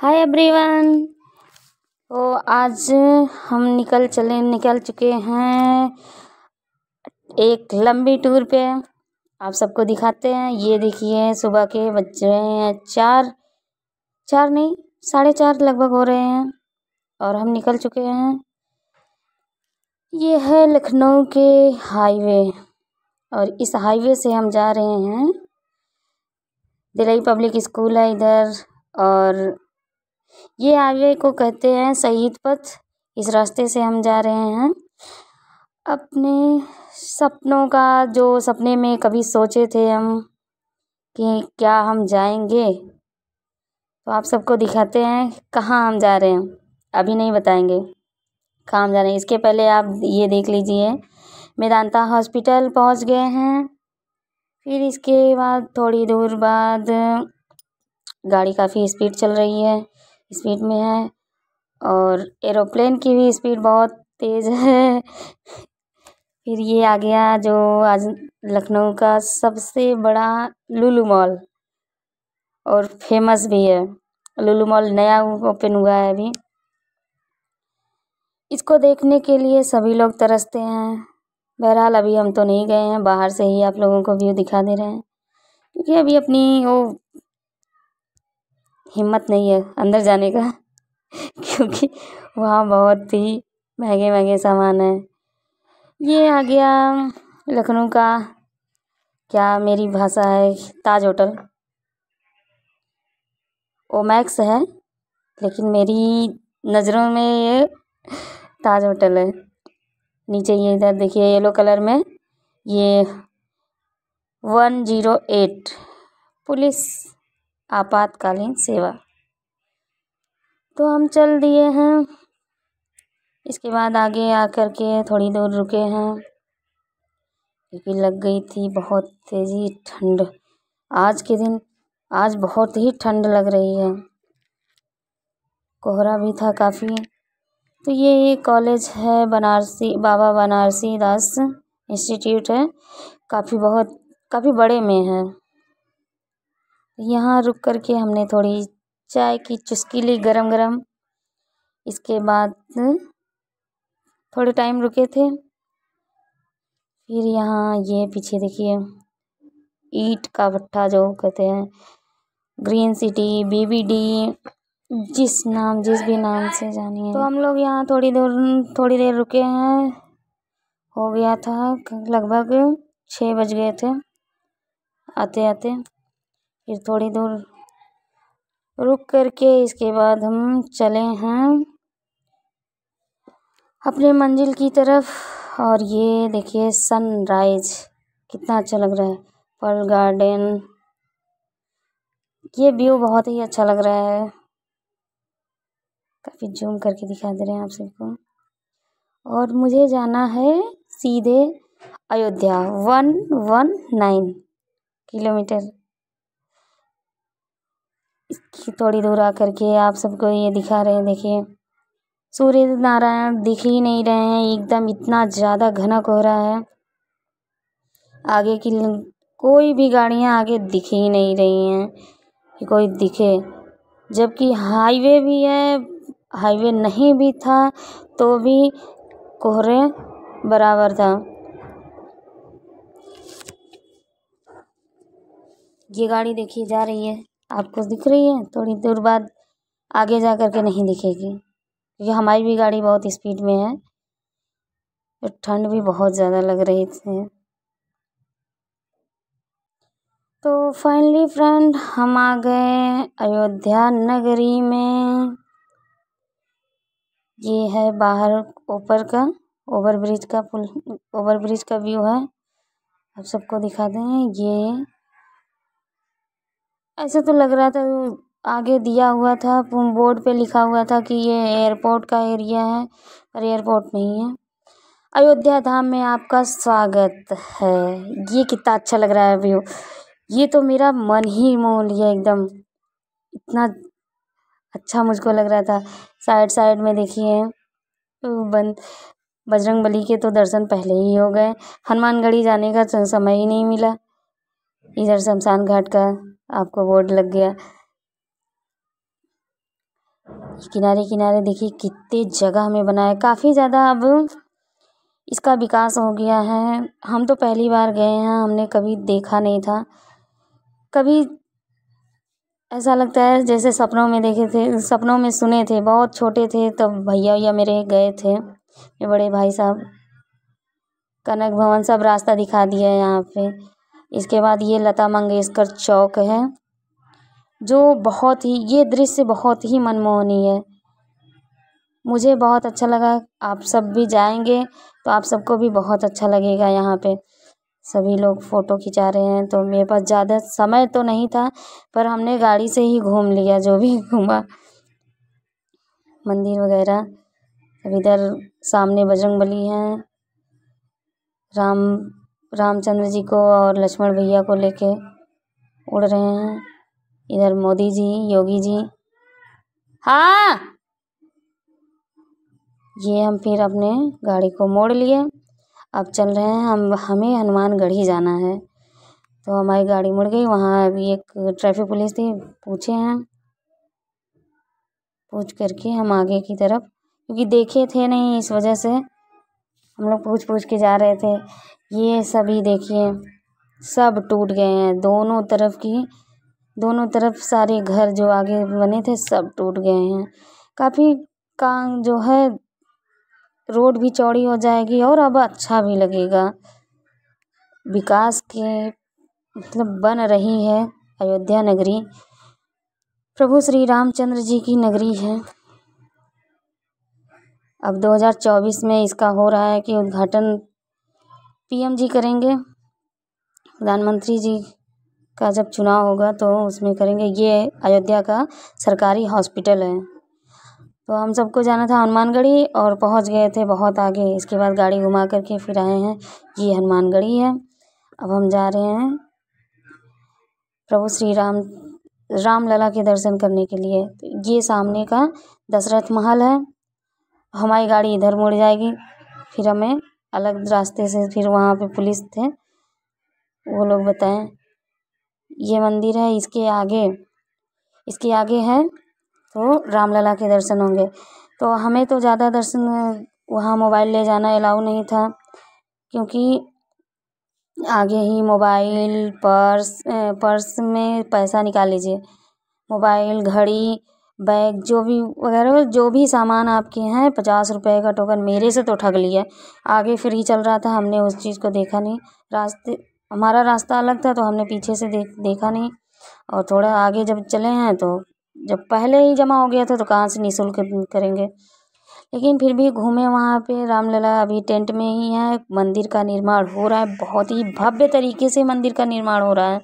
hi everyone तो आज हम निकल चले निकल चुके हैं एक लंबी टूर पे आप सबको दिखाते हैं ये देखिए सुबह के बज रहे हैं चार चार नहीं साढ़े चार लगभग हो रहे हैं और हम निकल चुके हैं ये है लखनऊ के हाईवे और इस हाईवे से हम जा रहे हैं दिलई पब्लिक स्कूल है इधर और ये हाईवे को कहते हैं शहीद पथ इस रास्ते से हम जा रहे हैं अपने सपनों का जो सपने में कभी सोचे थे हम कि क्या हम जाएंगे तो आप सबको दिखाते हैं कहाँ हम जा रहे हैं अभी नहीं बताएंगे कहाँ हम जा रहे हैं इसके पहले आप ये देख लीजिए मेदांता हॉस्पिटल पहुँच गए हैं फिर इसके बाद थोड़ी दूर बाद गाड़ी काफ़ी स्पीड चल रही है स्पीड में है और एरोप्लेन की भी स्पीड बहुत तेज़ है फिर ये आ गया जो आज लखनऊ का सबसे बड़ा लुलु मॉल और फेमस भी है लुलु मॉल नया ओपन हुआ है अभी इसको देखने के लिए सभी लोग तरसते हैं बहरहाल अभी हम तो नहीं गए हैं बाहर से ही आप लोगों को व्यू दिखा दे रहे हैं क्योंकि अभी अपनी वो हिम्मत नहीं है अंदर जाने का क्योंकि वहाँ बहुत ही महंगे महंगे सामान हैं ये आ गया लखनऊ का क्या मेरी भाषा है ताज होटल ओमैक्स है लेकिन मेरी नज़रों में ये ताज होटल है नीचे ये इधर देखिए येलो कलर में ये वन जीरो एट पुलिस आपातकालीन सेवा तो हम चल दिए हैं इसके बाद आगे आकर के थोड़ी दूर रुके हैं क्योंकि लग गई थी बहुत तेज़ी ठंड आज के दिन आज बहुत ही ठंड लग रही है कोहरा भी था काफ़ी तो ये कॉलेज है बनारसी बाबा बनारसी दास इंस्टीट्यूट है काफ़ी बहुत काफ़ी बड़े में है यहाँ रुक कर के हमने थोड़ी चाय की चुस्की ली गरम गरम इसके बाद थोड़े टाइम रुके थे फिर यहाँ ये पीछे देखिए ईट का भट्टा जो कहते हैं ग्रीन सिटी बीबीडी जिस नाम जिस भी नाम से जानिए तो हम लोग यहाँ थोड़ी देर थोड़ी देर रुके हैं हो गया था लगभग छः बज गए थे आते आते फिर थोड़ी दूर रुक करके इसके बाद हम चले हैं अपने मंजिल की तरफ और ये देखिए सनराइज कितना अच्छा लग रहा है पर्ल गार्डन ये व्यू बहुत ही अच्छा लग रहा है काफ़ी जूम करके दिखा दे रहे हैं आप सबको और मुझे जाना है सीधे Ayodhya one one nine kilometre इसकी थोड़ी दूर आ करके आप सबको ये दिखा रहे हैं देखिए सूर्य नारायण दिख ही नहीं रहे हैं एकदम इतना ज़्यादा घना कोहरा है आगे की कोई भी गाड़ियाँ आगे दिख ही नहीं रही हैं कि कोई दिखे जबकि हाईवे भी है हाईवे नहीं भी था तो भी कोहरे बराबर था ये गाड़ी देखिए जा रही है आपको दिख रही है थोड़ी दूर बाद आगे जा कर के नहीं दिखेगी क्योंकि हमारी भी गाड़ी बहुत स्पीड में है और ठंड भी बहुत ज़्यादा लग रही थी तो फाइनली फ्रेंड हम आ गए अयोध्या नगरी में ये है बाहर ऊपर का ओवर ब्रिज का पुल ओवर ब्रिज का व्यू है आप सबको दिखा दें ये ऐसा तो लग रहा था आगे दिया हुआ था बोर्ड पे लिखा हुआ था कि ये एयरपोर्ट का एरिया है पर एयरपोर्ट नहीं है अयोध्या धाम में आपका स्वागत है ये कितना अच्छा लग रहा है व्यू ये तो मेरा मन ही मोह लिया एकदम इतना अच्छा मुझको लग रहा था साइड साइड में देखिए तो बंद बजरंग बली के तो दर्शन पहले ही हो गए हनुमानगढ़ी जाने का समय ही नहीं मिला इधर शमशान घाट का आपको बोर्ड लग गया किनारे किनारे देखिए कितने जगह हमें बनाया काफ़ी ज़्यादा अब इसका विकास हो गया है हम तो पहली बार गए हैं हमने कभी देखा नहीं था कभी ऐसा लगता है जैसे सपनों में देखे थे सपनों में सुने थे बहुत छोटे थे तब तो भैया भैया मेरे गए थे मेरे बड़े भाई साहब कनक भवन सब रास्ता दिखा दिया है यहाँ पे इसके बाद ये लता मंगेशकर चौक है जो बहुत ही ये दृश्य बहुत ही मनमोहनी है मुझे बहुत अच्छा लगा आप सब भी जाएंगे तो आप सबको भी बहुत अच्छा लगेगा यहाँ पे सभी लोग फ़ोटो खिंचा रहे हैं तो मेरे पास ज़्यादा समय तो नहीं था पर हमने गाड़ी से ही घूम लिया जो भी घूमा मंदिर वगैरह अब इधर सामने बजरंग बली हैं राम रामचंद्र जी को और लक्ष्मण भैया को लेके उड़ रहे हैं इधर मोदी जी योगी जी हाँ ये हम फिर अपने गाड़ी को मोड़ लिए अब चल रहे हैं हम हमें हनुमानगढ़ी जाना है तो हमारी गाड़ी मुड़ गई वहाँ अभी एक ट्रैफिक पुलिस थी पूछे हैं पूछ करके हम आगे की तरफ क्योंकि देखे थे नहीं इस वजह से हम लोग पूछ पूछ के जा रहे थे ये सभी देखिए सब टूट गए हैं दोनों तरफ की दोनों तरफ सारे घर जो आगे बने थे सब टूट गए हैं काफ़ी का जो है रोड भी चौड़ी हो जाएगी और अब अच्छा भी लगेगा विकास के मतलब बन रही है अयोध्या नगरी प्रभु श्री रामचंद्र जी की नगरी है अब 2024 में इसका हो रहा है कि उद्घाटन पी एम जी करेंगे प्रधानमंत्री जी का जब चुनाव होगा तो उसमें करेंगे ये अयोध्या का सरकारी हॉस्पिटल है तो हम सबको जाना था हनुमानगढ़ी और पहुंच गए थे बहुत आगे इसके बाद गाड़ी घुमा करके फिर आए हैं ये हनुमानगढ़ी है अब हम जा रहे हैं प्रभु श्री राम राम लला के दर्शन करने के लिए तो ये सामने का दशरथ महल है हमारी गाड़ी इधर मुड़ जाएगी फिर हमें अलग रास्ते से फिर वहाँ पे पुलिस थे वो लोग बताएँ ये मंदिर है इसके आगे इसके आगे है तो रामलला के दर्शन होंगे तो हमें तो ज़्यादा दर्शन वहाँ मोबाइल ले जाना एलाउ नहीं था क्योंकि आगे ही मोबाइल पर्स पर्स में पैसा निकाल लीजिए मोबाइल घड़ी बैग जो भी वगैरह जो भी सामान आपके हैं पचास रुपये का टोकन मेरे से तो ठग लिया आगे फ्री चल रहा था हमने उस चीज़ को देखा नहीं रास्ते हमारा रास्ता अलग था तो हमने पीछे से देख देखा नहीं और थोड़ा आगे जब चले हैं तो जब पहले ही जमा हो गया था तो कहाँ से निःशुल्क करेंगे लेकिन फिर भी घूमे वहाँ पे रामलला अभी टेंट में ही है मंदिर का निर्माण हो रहा है बहुत ही भव्य तरीके से मंदिर का निर्माण हो रहा है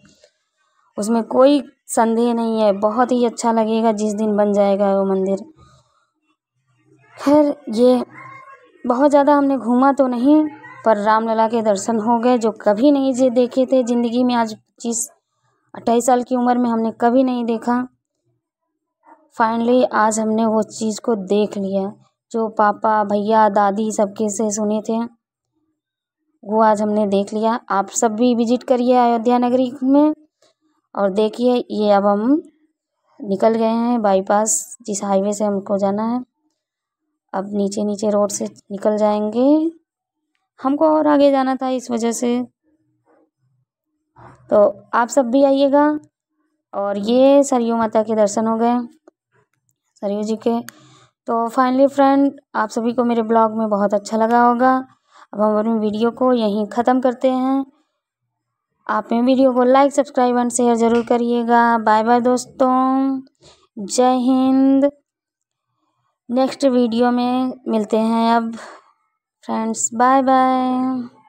उसमें कोई संदेह नहीं है बहुत ही अच्छा लगेगा जिस दिन बन जाएगा वो मंदिर खैर ये बहुत ज़्यादा हमने घूमा तो नहीं पर रामलला के दर्शन हो गए जो कभी नहीं जे देखे थे ज़िंदगी में आज पच्चीस अट्ठाईस साल की उम्र में हमने कभी नहीं देखा फाइनली आज हमने वो चीज़ को देख लिया जो पापा भैया दादी सबके से सुने थे वो आज हमने देख लिया आप सब भी विजिट करिए अयोध्या नगरी में और देखिए ये अब हम निकल गए हैं बाईपास जिस हाईवे से हमको जाना है अब नीचे नीचे रोड से निकल जाएंगे हमको और आगे जाना था इस वजह से तो आप सब भी आइएगा और ये सरयू माता के दर्शन हो गए सरयू जी के तो फाइनली फ्रेंड आप सभी को मेरे ब्लॉग में बहुत अच्छा लगा होगा अब हम अपनी वीडियो को यहीं ख़त्म करते हैं आप वीडियो को लाइक सब्सक्राइब एंड शेयर ज़रूर करिएगा बाय बाय दोस्तों जय हिंद नेक्स्ट वीडियो में मिलते हैं अब फ्रेंड्स बाय बाय